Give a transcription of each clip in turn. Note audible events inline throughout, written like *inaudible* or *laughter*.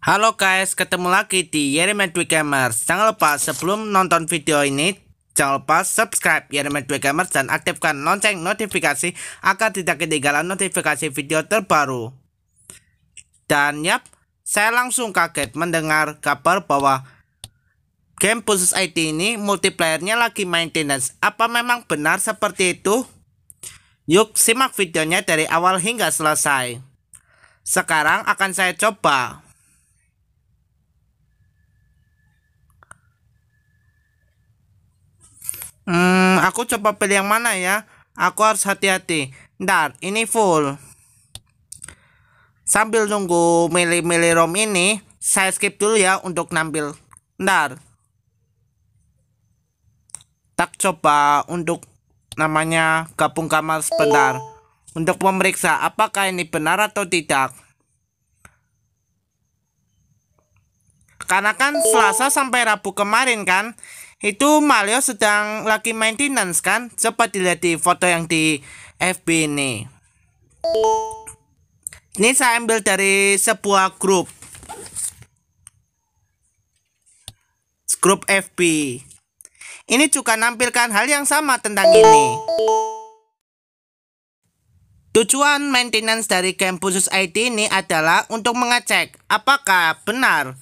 Halo guys, ketemu lagi di Yeremen Dwi Gamers. Jangan lupa sebelum nonton video ini, jangan lupa subscribe Yeremen Dwi Gamers dan aktifkan lonceng notifikasi agar tidak ketinggalan notifikasi video terbaru. Dan yap, saya langsung kaget mendengar kabar bahwa game khusus IT ini multiplayernya lagi maintenance. Apa memang benar seperti itu? Yuk simak videonya dari awal hingga selesai. Sekarang akan saya coba Hmm, aku coba pilih yang mana ya? Aku harus hati-hati. Ntar, ini full. Sambil nunggu milih-milih ROM ini, saya skip dulu ya untuk nampil. Ntar. Tak coba untuk namanya gabung kamar sebentar. Untuk memeriksa apakah ini benar atau tidak. Karena kan Selasa sampai Rabu kemarin kan, itu Mario sedang lagi maintenance kan? Coba dilihat di foto yang di FB ini. Ini saya ambil dari sebuah grup. Grup FB. Ini juga nampilkan hal yang sama tentang ini. Tujuan maintenance dari game khusus ID ini adalah untuk mengecek apakah benar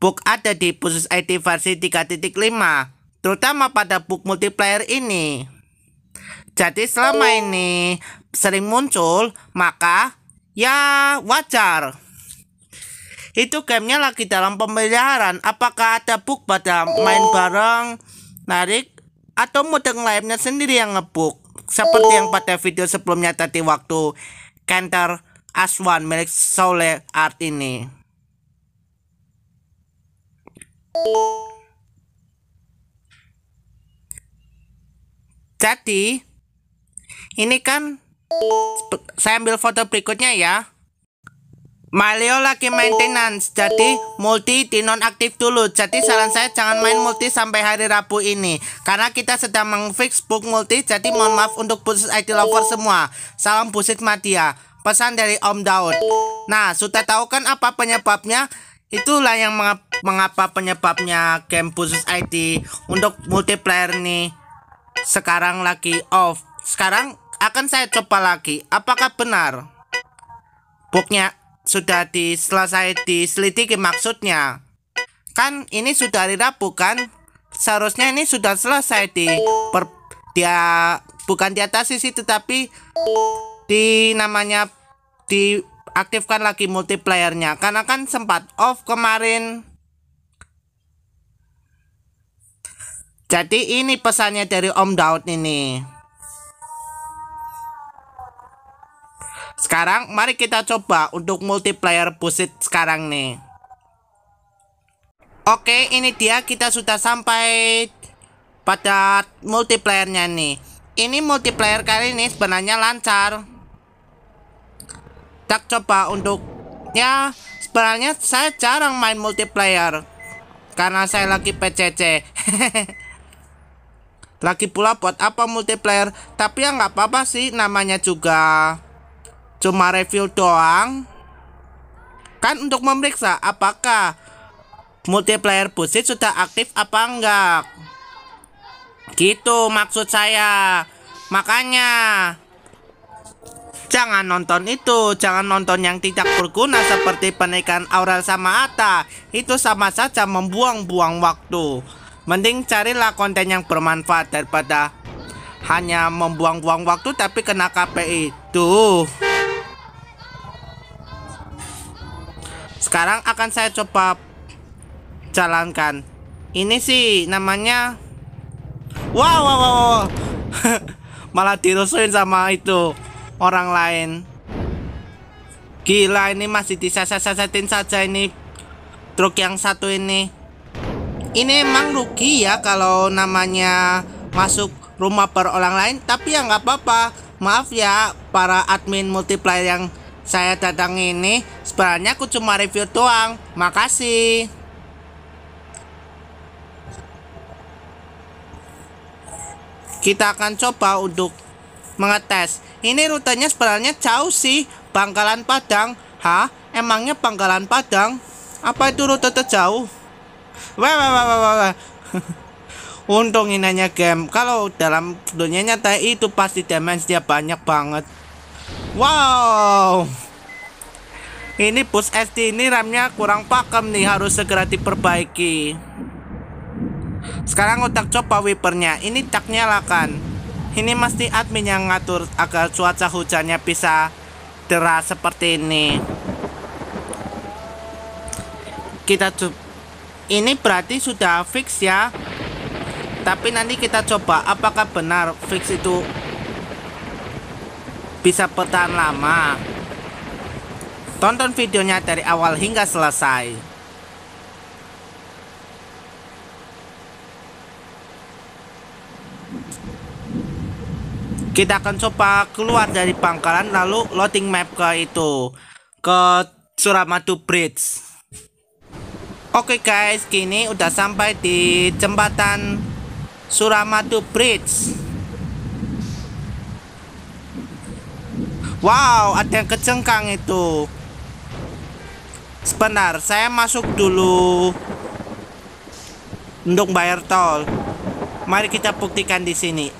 bug ada di pusus IT versi 3.5, terutama pada bug multiplayer ini. Jadi selama oh. ini sering muncul, maka ya wajar. Itu gamenya lagi dalam pemeliharaan. Apakah ada bug pada main oh. bareng, narik, atau mudeng lainnya sendiri yang ngebug? Seperti yang oh. pada video sebelumnya tadi waktu Kenter Aswan milik Sole Art ini. Jadi, ini kan saya ambil foto berikutnya ya. Mario lagi maintenance, jadi multi dinonaktif dulu. Jadi saran saya jangan main multi sampai hari Rabu ini. Karena kita sedang mengfix bug multi, jadi mohon maaf untuk busit IT lover semua. Salam busit Madia. Pesan dari Om Daud. Nah, sudah tahu kan apa penyebabnya? Itulah yang mengapa penyebabnya game khusus ID untuk multiplayer nih sekarang lagi off. Sekarang akan saya coba lagi. Apakah benar? booknya sudah diselesai diselidiki maksudnya. Kan ini sudah hari Rabu kan? Seharusnya ini sudah selesai di per, dia bukan di atas sisi tetapi di namanya diaktifkan lagi multiplayernya karena kan sempat off kemarin Jadi ini pesannya dari Om Daud ini. Sekarang mari kita coba untuk multiplayer busit sekarang nih. Oke, ini dia kita sudah sampai pada multiplayernya nih. Ini multiplayer kali ini sebenarnya lancar. Tak coba untuk ya sebenarnya saya jarang main multiplayer karena saya lagi PCC. *laughs* Lagi pula buat apa multiplayer? Tapi ya nggak apa-apa sih namanya juga cuma review doang. Kan untuk memeriksa apakah multiplayer busit sudah aktif apa enggak. Gitu maksud saya. Makanya Jangan nonton itu, jangan nonton yang tidak berguna seperti pernikahan Aurel sama Ata. Itu sama saja membuang-buang waktu. Mending carilah konten yang bermanfaat daripada hanya membuang-buang waktu tapi kena KPI. itu. Sekarang akan saya coba jalankan. Ini sih namanya Wow, wow, wow. wow. *laughs* Malah dirusuhin sama itu orang lain. Gila ini masih disasat-sasatin saja ini truk yang satu ini ini emang rugi ya kalau namanya masuk rumah per orang lain tapi ya nggak apa-apa maaf ya para admin multiplayer yang saya datang ini sebenarnya aku cuma review doang makasih kita akan coba untuk mengetes ini rutenya sebenarnya jauh sih Pangkalan Padang Hah? Emangnya Pangkalan Padang? Apa itu rute terjauh? wah wah wah wah wah *laughs* untung ini game kalau dalam dunia nyata itu pasti damage dia banyak banget wow ini bus SD ini remnya kurang pakem nih harus segera diperbaiki sekarang otak coba wipernya ini tak nyalakan ini mesti admin yang ngatur agar cuaca hujannya bisa deras seperti ini kita coba ini berarti sudah fix ya tapi nanti kita coba apakah benar fix itu bisa bertahan lama tonton videonya dari awal hingga selesai kita akan coba keluar dari pangkalan lalu loading map ke itu ke Suramadu Bridge Oke okay guys, kini udah sampai di jembatan Suramadu Bridge. Wow, ada yang kecengkang itu. Sebentar, saya masuk dulu untuk bayar tol. Mari kita buktikan di sini.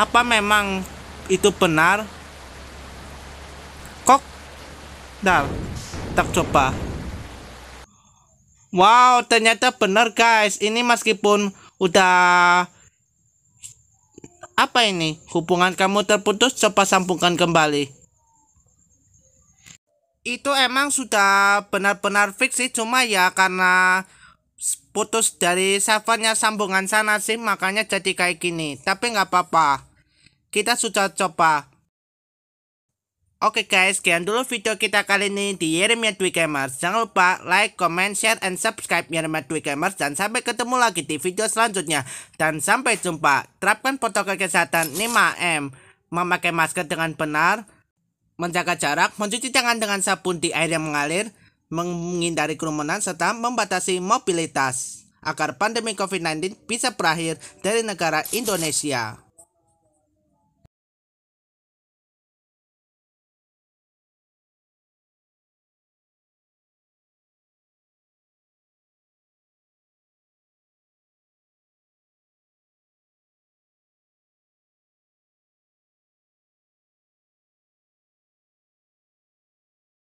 Apa memang itu benar? Kok? Dal, tak coba. Wow, ternyata benar guys. Ini meskipun udah apa ini? Hubungan kamu terputus, coba sambungkan kembali. Itu emang sudah benar-benar fix sih, cuma ya karena putus dari servernya sambungan sana sih, makanya jadi kayak gini. Tapi nggak apa-apa, kita sudah coba. Oke okay guys, sekian dulu video kita kali ini di Yeremia Dwi Gamers. Jangan lupa like, comment, share, and subscribe Yeremia Dwi Gamers. Dan sampai ketemu lagi di video selanjutnya. Dan sampai jumpa. Terapkan protokol kesehatan 5M. Memakai masker dengan benar. Menjaga jarak. Mencuci tangan dengan sabun di air yang mengalir. Menghindari kerumunan. Serta membatasi mobilitas. Agar pandemi COVID-19 bisa berakhir dari negara Indonesia.